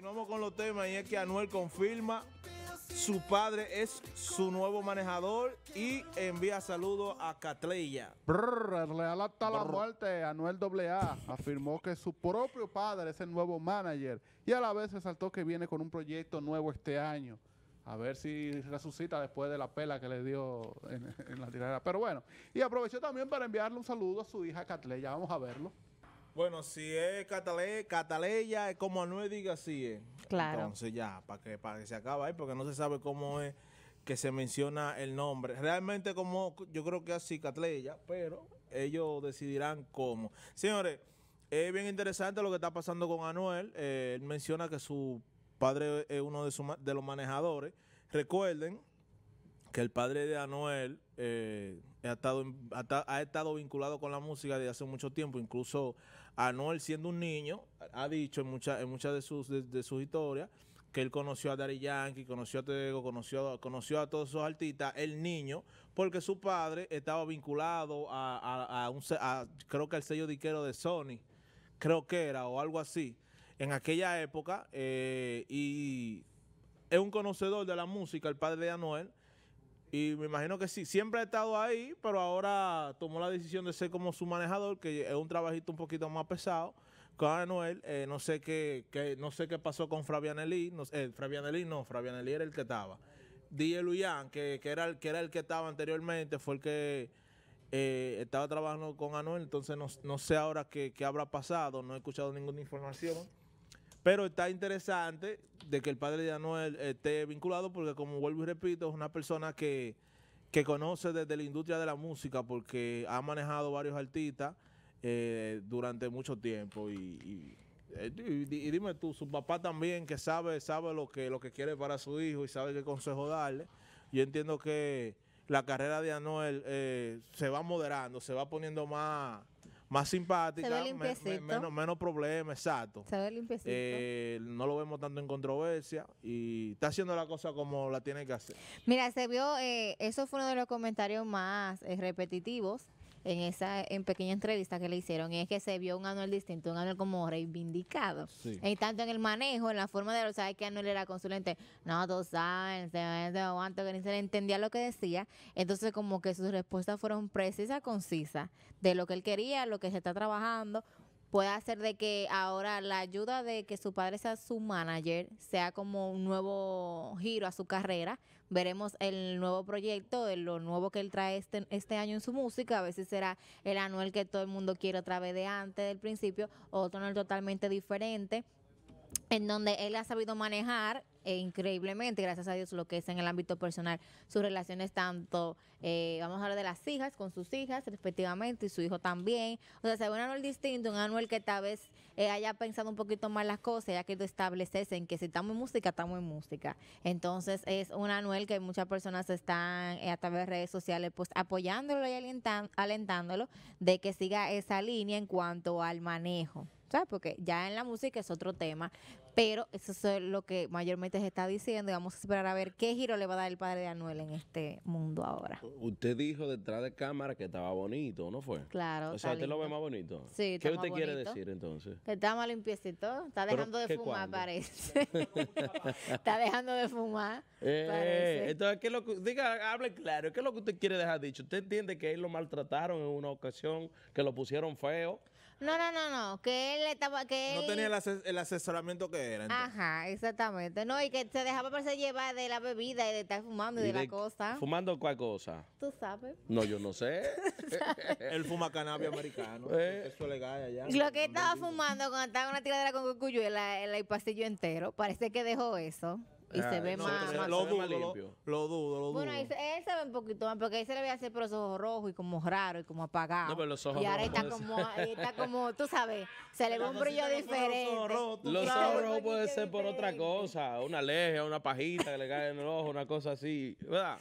Continuamos con los temas y es que Anuel confirma su padre es su nuevo manejador y envía saludos a Catleya. Real hasta la muerte, Anuel AA afirmó que su propio padre es el nuevo manager y a la vez resaltó que viene con un proyecto nuevo este año. A ver si resucita después de la pela que le dio en, la tirera. Pero bueno, y aprovechó también para enviarle un saludo a su hija Catleya. Vamos a verlo. Bueno, si es Cataleya, es como Anuel diga, así es. Eh. Claro. Entonces ya, para que, para se acabe ahí, porque no se sabe cómo es que se menciona el nombre. Realmente como, yo creo que así Cataleya, pero ellos decidirán cómo. Señores, es bien interesante lo que está pasando con Anuel. Eh, él menciona que su padre es uno de, de los manejadores. Recuerden que el padre de Anuel eh, ha, estado, vinculado con la música desde hace mucho tiempo. Incluso Anuel, siendo un niño, ha dicho en, en muchas de sus, de, sus historias que él conoció a Daddy Yankee, conoció a Tego, conoció, conoció a todos esos artistas, el niño, porque su padre estaba vinculado a, un, creo que al sello diquero de Sony, creo que era, o algo así, en aquella época, eh, y es un conocedor de la música, el padre de Anuel, y me imagino que sí, siempre ha estado ahí, pero ahora tomó la decisión de ser como su manejador, que es un trabajito un poquito más pesado. Con Anuel, eh, no sé qué, no sé qué pasó con Elí, no, eh, Elí no, Fabianelli era el que estaba. DJ Luyan, que, era el, que era el que estaba anteriormente, fue el que eh, estaba trabajando con Anuel, entonces no, no sé ahora qué, qué habrá pasado, no he escuchado ninguna información. Pero está interesante de que el padre de Anuel esté vinculado porque, como vuelvo y repito, es una persona que, conoce desde la industria de la música porque ha manejado varios artistas eh, durante mucho tiempo. Eh, y, dime tú, su papá también que sabe, sabe lo, que, lo que quiere para su hijo y sabe qué consejo darle. Yo entiendo que la carrera de Anuel eh, se va moderando, se va poniendo más más simpática, menos, menos problemas exacto. Se ve eh, no lo vemos tanto en controversia y está haciendo la cosa como la tiene que hacer. Mira, se vio, eh, eso fue uno de los comentarios más eh, repetitivos en esa en pequeña entrevista que le hicieron, es que se vio un Anuel distinto, un Anuel como reivindicado. En Y tanto en el manejo, en la forma de, ¿sabes que Anuel era consulente? No, tú sabes, aguanto que ni se le entendía lo que decía. Entonces como que sus respuestas fueron precisas, concisas, de lo que él quería, lo que se está trabajando, puede hacer de que ahora la ayuda de que su padre sea su manager sea como un nuevo giro a su carrera. Veremos el nuevo proyecto, lo nuevo que él trae este, este año en su música. A veces será el anual que todo el mundo quiere otra vez de antes, del principio, otro anual totalmente diferente en donde él ha sabido manejar e increíblemente, gracias a Dios, lo que es en el ámbito personal, sus relaciones tanto, eh, vamos a hablar de las hijas, con sus hijas respectivamente, y su hijo también. O sea, se un Anuel distinto, un Anuel que tal vez eh, haya pensado un poquito más las cosas, ya querido establecerse en que si estamos en música, estamos en música. Entonces, es un Anuel que muchas personas están eh, a través de redes sociales, pues apoyándolo y alentándolo de que siga esa línea en cuanto al manejo. ¿sabes? Porque ya en la música es otro tema, pero eso es lo que mayormente se está diciendo y vamos a esperar a ver qué giro le va a dar el padre de Anuel en este mundo ahora. Usted dijo detrás de cámara que estaba bonito, ¿no fue? Claro. O sea, ¿usted lo ve más bonito? Sí, está ¿Qué usted quiere decir entonces? Que está más limpiecito. Está dejando de fumar, parece. está dejando de fumar. Eh, entonces, ¿qué lo diga, hable claro. ¿Qué es lo que usted quiere dejar dicho? ¿Usted entiende que él lo maltrataron en una ocasión, que lo pusieron feo? No, no, no, no, que él estaba, que No tenía el, asesoramiento que era. Ajá, exactamente. No, y que se dejaba se llevar de la bebida y de estar fumando y, de, la cosa. ¿Fumando cuál cosa? Tú sabes. No, yo no sé. él fuma cannabis americano. Eh. Eso es legal allá. Lo que estaba fumando cuando estaba en una tiradera con cucuyuela, el, el pasillo entero, parece que dejó eso. Y ah, se ve más, lo, dudo, limpio. Lo, dudo, lo dudo. Bueno, ahí él se ve un poquito más, porque ahí se le ve hacer por los ojos rojos y como raro y como apagado. Y ahora está como, está como, tú sabes, se le ve un brillo diferente. Los ojos rojos, pueden puede ser por otra cosa, una leja, una pajita que le cae en el ojo, una cosa así, ¿verdad?